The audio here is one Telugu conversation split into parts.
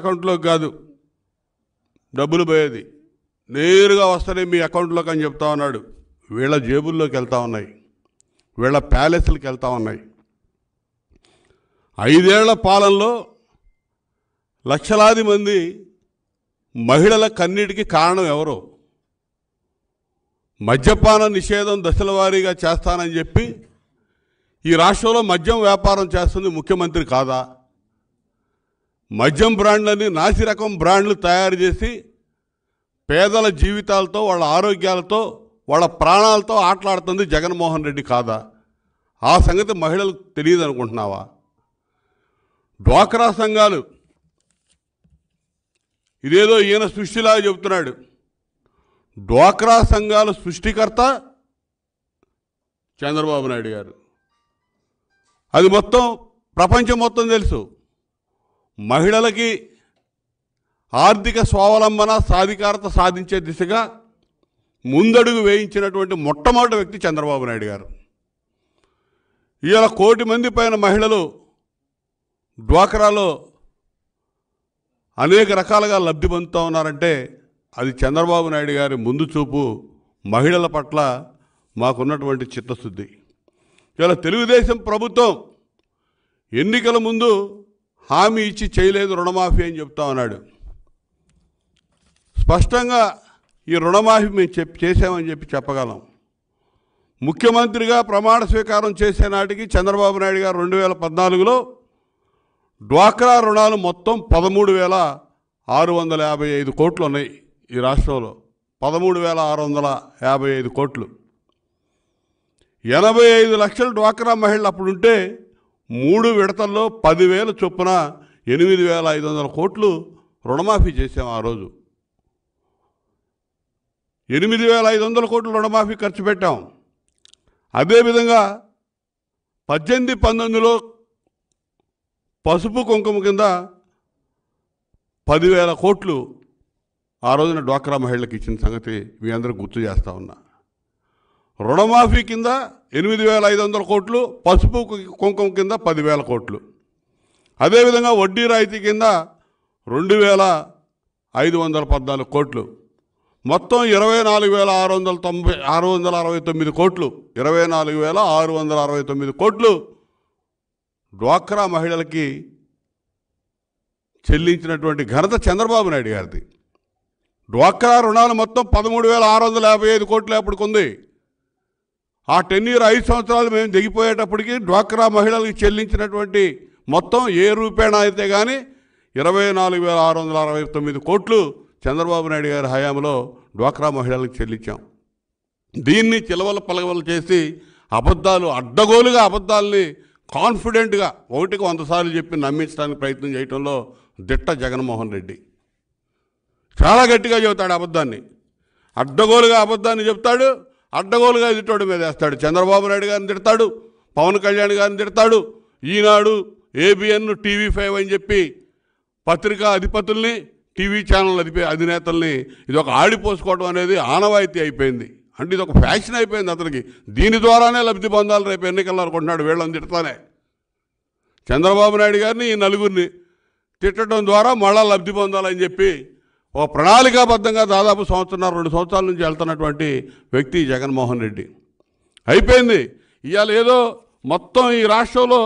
అకౌంట్లోకి కాదు డబ్బులు పోయేది నేరుగా వస్తేనే మీ అకౌంట్లోకి అని చెప్తా ఉన్నాడు వీళ్ళ జేబుల్లోకి వెళ్తా ఉన్నాయి వీళ్ళ ప్యాలెస్లకు వెళ్తా ఉన్నాయి ఐదేళ్ల పాలనలో లక్షలాది మంది మహిళల కన్నీటికి కారణం ఎవరు మద్యపాన నిషేధం దశల వారీగా చేస్తానని చెప్పి ఈ రాష్ట్రంలో మద్యం వ్యాపారం చేస్తుంది ముఖ్యమంత్రి కాదా మద్యం బ్రాండ్లని రకం బ్రాండ్లు తయారు చేసి పేదల జీవితాలతో వాళ్ళ ఆరోగ్యాలతో వాళ్ళ ప్రాణాలతో ఆటలాడుతుంది జగన్మోహన్ రెడ్డి కాదా ఆ సంగతి మహిళలకు తెలియదు అనుకుంటున్నావా డ్వాక్రా సంఘాలు ఇదేదో ఈయన సృష్టిలాగా చెబుతున్నాడు డ్వాక్రా సంఘాల సృష్టికర్త చంద్రబాబు నాయుడు గారు అది మొత్తం ప్రపంచం మొత్తం తెలుసు మహిళలకి ఆర్థిక స్వావలంబన సాధికారత సాధించే దిశగా ముందడుగు వేయించినటువంటి మొట్టమొదటి వ్యక్తి చంద్రబాబు నాయుడు గారు ఇవాళ కోటి మంది పైన మహిళలు డ్వాక్రాలో అనేక రకాలుగా లబ్ధి పొందుతూ ఉన్నారంటే అది చంద్రబాబు నాయుడు గారి ముందు చూపు మహిళల పట్ల మాకున్నటువంటి చిత్తశుద్ధి ఇవాళ తెలుగుదేశం ప్రభుత్వం ఎన్నికల ముందు హామీ ఇచ్చి చేయలేదు రుణమాఫీ అని చెప్తా ఉన్నాడు స్పష్టంగా ఈ రుణమాఫీ మేము చెప్పి చేశామని చెప్పి చెప్పగలం ముఖ్యమంత్రిగా ప్రమాణ స్వీకారం చేసే నాటికి చంద్రబాబు నాయుడు గారు రెండు వేల పద్నాలుగులో డ్వాక్రా రుణాలు మొత్తం పదమూడు వేల ఆరు వందల యాభై ఐదు కోట్లు ఉన్నాయి ఈ రాష్ట్రంలో పదమూడు వేల ఆరు వందల యాభై ఐదు కోట్లు ఎనభై ఐదు లక్షల డ్వాక్రా మహిళలు అప్పుడుంటే మూడు విడతల్లో పదివేల చొప్పున ఎనిమిది వేల ఐదు వందల కోట్లు రుణమాఫీ చేసాం ఆ రోజు ఎనిమిది వేల ఐదు వందల కోట్లు రుణమాఫీ ఖర్చు పెట్టాం అదేవిధంగా పద్దెనిమిది పంతొమ్మిదిలో పసుపు కుంకుమ కింద పదివేల కోట్లు ఆ రోజున డ్వాక్రా మహిళలకు ఇచ్చిన సంగతి మీ అందరూ గుర్తు చేస్తూ ఉన్నా రుణమాఫీ కింద ఎనిమిది వేల ఐదు వందల కోట్లు పసుపు కుంకుమ కింద పదివేల కోట్లు అదేవిధంగా వడ్డీ రాయితీ కింద రెండు వేల ఐదు వందల పద్నాలుగు కోట్లు మొత్తం ఇరవై నాలుగు వేల ఆరు వందల తొంభై ఆరు వందల అరవై తొమ్మిది కోట్లు ఇరవై నాలుగు వేల ఆరు వందల అరవై తొమ్మిది కోట్లు డ్వాక్రా మహిళలకి చెల్లించినటువంటి ఘనత చంద్రబాబు నాయుడు గారిది డ్వాక్రా రుణాలు మొత్తం పదమూడు వేల ఆరు వందల యాభై ఐదు కోట్లు ఎప్పటికి ఉంది ఆ టెన్ ఇయర్ ఐదు సంవత్సరాలు మేము దిగిపోయేటప్పటికి డ్వాక్రా మహిళలకు చెల్లించినటువంటి మొత్తం ఏ రూపేణా అయితే కానీ ఇరవై నాలుగు వేల ఆరు వందల అరవై తొమ్మిది కోట్లు చంద్రబాబు నాయుడు గారి హయాంలో డ్వాక్రా మహిళలకు చెల్లించాం దీన్ని చిలవల పలగవలు చేసి అబద్ధాలు అడ్డగోలుగా అబద్ధాలని కాన్ఫిడెంట్గా ఒకటికి వంద సార్లు చెప్పి నమ్మించడానికి ప్రయత్నం చేయటంలో దిట్ట జగన్మోహన్ రెడ్డి చాలా గట్టిగా చెబుతాడు అబద్ధాన్ని అడ్డగోలుగా అబద్ధాన్ని చెప్తాడు అడ్డగోలుగా ఎదుటోడి మీద వేస్తాడు చంద్రబాబు నాయుడు గారిని తిడతాడు పవన్ కళ్యాణ్ గారిని తిడతాడు ఈనాడు ఏబిఎన్ టీవీ ఫైవ్ అని చెప్పి పత్రికా అధిపతుల్ని టీవీ ఛానల్ అధిప అధినేతల్ని ఇది ఒక ఆడిపోసుకోవడం అనేది ఆనవాయితీ అయిపోయింది అంటే ఇది ఒక ఫ్యాషన్ అయిపోయింది అతనికి దీని ద్వారానే లబ్ధి పొందాలి రేపు ఎన్నికల్లో అనుకుంటున్నాడు వీళ్ళని తిడతానే చంద్రబాబు నాయుడు గారిని ఈ నలుగురిని తిట్టడం ద్వారా మళ్ళా లబ్ధి పొందాలని చెప్పి ఒక ప్రణాళికాబద్ధంగా దాదాపు సంవత్సరం రెండు సంవత్సరాల నుంచి వెళ్తున్నటువంటి వ్యక్తి జగన్మోహన్ రెడ్డి అయిపోయింది ఇవాళ ఏదో మొత్తం ఈ రాష్ట్రంలో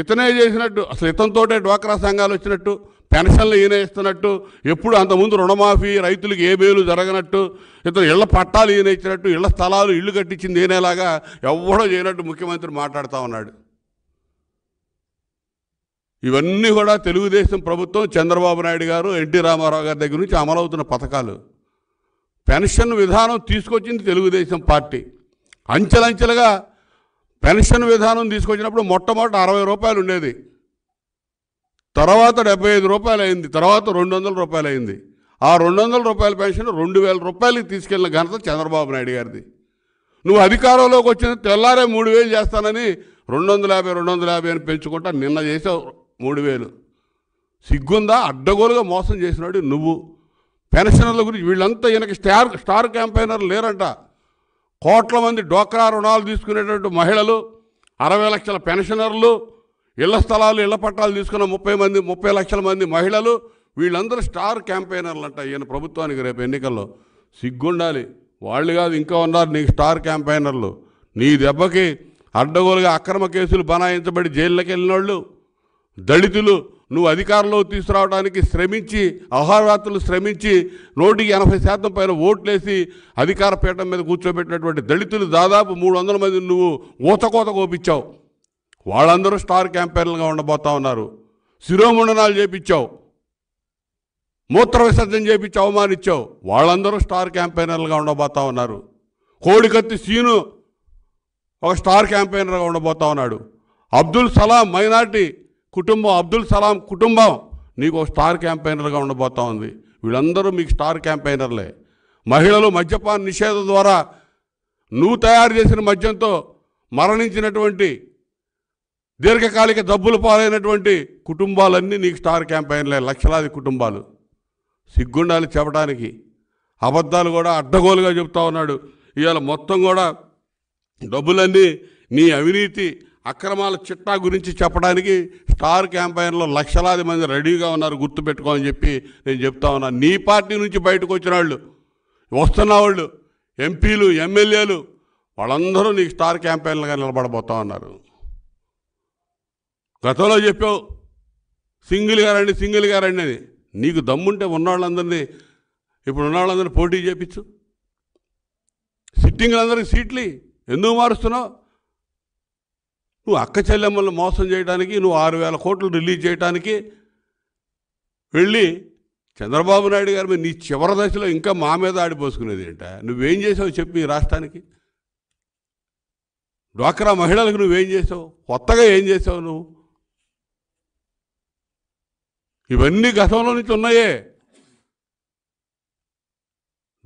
ఇతనే చేసినట్టు అసలు ఇతనితో డ్వాక్రా సంఘాలు వచ్చినట్టు పెన్షన్లు ఈయన ఇస్తున్నట్టు ఎప్పుడు అంతకుముందు రుణమాఫీ రైతులకు ఏ మేలు జరగనట్టు ఇతను ఇళ్ల పట్టాలు ఈయన ఇచ్చినట్టు ఇళ్ల స్థలాలు ఇళ్ళు కట్టించింది ఈయనేలాగా ఎవడో చేయనట్టు ముఖ్యమంత్రి మాట్లాడుతూ ఉన్నాడు ఇవన్నీ కూడా తెలుగుదేశం ప్రభుత్వం చంద్రబాబు నాయుడు గారు ఎన్టీ రామారావు గారి దగ్గర నుంచి అమలవుతున్న పథకాలు పెన్షన్ విధానం తీసుకొచ్చింది తెలుగుదేశం పార్టీ అంచెలంచెలుగా పెన్షన్ విధానం తీసుకొచ్చినప్పుడు మొట్టమొదట అరవై రూపాయలు ఉండేది తర్వాత డెబ్బై ఐదు రూపాయలు అయింది తర్వాత రెండు వందల రూపాయలు అయింది ఆ రెండు వందల రూపాయల పెన్షన్ రెండు వేల రూపాయలకి తీసుకెళ్లిన ఘనత చంద్రబాబు నాయుడు గారిది నువ్వు అధికారంలోకి వచ్చిన తెల్లారే మూడు వేలు చేస్తానని రెండు వందల యాభై రెండు వందల యాభై అని పెంచుకుంటా నిన్న చేసావు మూడు వేలు సిగ్గుందా అడ్డగోలుగా మోసం చేసినాడు నువ్వు పెన్షన్ల గురించి వీళ్ళంతా ఈయనకి స్టార్ స్టార్ క్యాంపెయినర్లు లేరంట కోట్ల మంది డోక్రా రుణాలు తీసుకునేటువంటి మహిళలు అరవై లక్షల పెన్షనర్లు ఇళ్ల స్థలాలు ఇళ్ల పట్టాలు తీసుకున్న ముప్పై మంది ముప్పై లక్షల మంది మహిళలు వీళ్ళందరూ స్టార్ క్యాంపెయినర్లు అంట ఈయన ప్రభుత్వానికి రేపు ఎన్నికల్లో సిగ్గుండాలి వాళ్ళు కాదు ఇంకా ఉన్నారు నీకు స్టార్ క్యాంపెయినర్లు నీ దెబ్బకి అడ్డగోలుగా అక్రమ కేసులు బనాయించబడి జైళ్ళకి వెళ్ళినోళ్ళు దళితులు నువ్వు అధికారంలో తీసుకురావడానికి శ్రమించి అహోరాత్రులు శ్రమించి నూటికి ఎనభై శాతం పైన ఓట్లేసి అధికార పీఠం మీద కూర్చోబెట్టినటువంటి దళితులు దాదాపు మూడు వందల మంది నువ్వు ఊతకోత కోపించావు వాళ్ళందరూ స్టార్ క్యాంపెయిన్లుగా ఉండబోతా ఉన్నారు శిరోముండనాలు చేపించావు మూత్ర విసర్జన చేపించి అవమానించావు వాళ్ళందరూ స్టార్ క్యాంపెయినర్లుగా ఉండబోతా ఉన్నారు కోడికత్తి సీను ఒక స్టార్ క్యాంపెయినర్గా ఉండబోతా ఉన్నాడు అబ్దుల్ సలాం మైనార్టీ కుటుంబం అబ్దుల్ సలాం కుటుంబం నీకు స్టార్ క్యాంపెయినర్గా ఉండబోతా ఉంది వీళ్ళందరూ మీకు స్టార్ క్యాంపెయినర్లే మహిళలు మద్యపాన నిషేధం ద్వారా నువ్వు తయారు చేసిన మద్యంతో మరణించినటువంటి దీర్ఘకాలిక జబ్బులు పాలైనటువంటి కుటుంబాలన్నీ నీకు స్టార్ క్యాంపెయిన్లే లక్షలాది కుటుంబాలు సిగ్గుండాలు చెప్పడానికి అబద్ధాలు కూడా అడ్డగోలుగా చెప్తా ఉన్నాడు ఇవాళ మొత్తం కూడా డబ్బులన్నీ నీ అవినీతి అక్రమాల చిట్టా గురించి చెప్పడానికి స్టార్ క్యాంపైన్లో లక్షలాది మంది రెడీగా ఉన్నారు గుర్తుపెట్టుకోమని చెప్పి నేను చెప్తా ఉన్నా నీ పార్టీ నుంచి బయటకు వచ్చిన వాళ్ళు వస్తున్న వాళ్ళు ఎంపీలు ఎమ్మెల్యేలు వాళ్ళందరూ నీకు స్టార్ క్యాంపైన్లుగా నిలబడబోతా ఉన్నారు గతంలో చెప్పావు సింగిల్గా రండి సింగిల్గా రండి అని నీకు దమ్ముంటే ఉన్నవాళ్ళందరినీ ఇప్పుడు ఉన్నవాళ్ళందరినీ పోటీ చేపించు సిట్టింగ్లందరికీ సీట్లు ఎందుకు మారుస్తున్నావు నువ్వు అక్క చెల్లెమ్మలను మోసం చేయడానికి నువ్వు ఆరు వేల కోట్లు రిలీజ్ చేయడానికి వెళ్ళి చంద్రబాబు నాయుడు గారి మీద నీ చివరి దశలో ఇంకా మా మీద ఆడిపోసుకునేది ఏంట నువ్వేం చేసావు చెప్పి రాష్ట్రానికి డ్వాక్రా మహిళలకు నువ్వేం చేసావు కొత్తగా ఏం చేసావు నువ్వు ఇవన్నీ గతంలో నుంచి ఉన్నాయే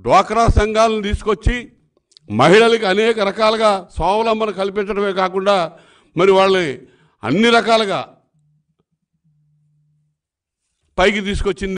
డ్వాక్రా సంఘాలను తీసుకొచ్చి మహిళలకు అనేక రకాలుగా స్వావలంబన కల్పించడమే కాకుండా మరి వాళ్ళని అన్ని రకాలుగా పైకి తీసుకొచ్చింది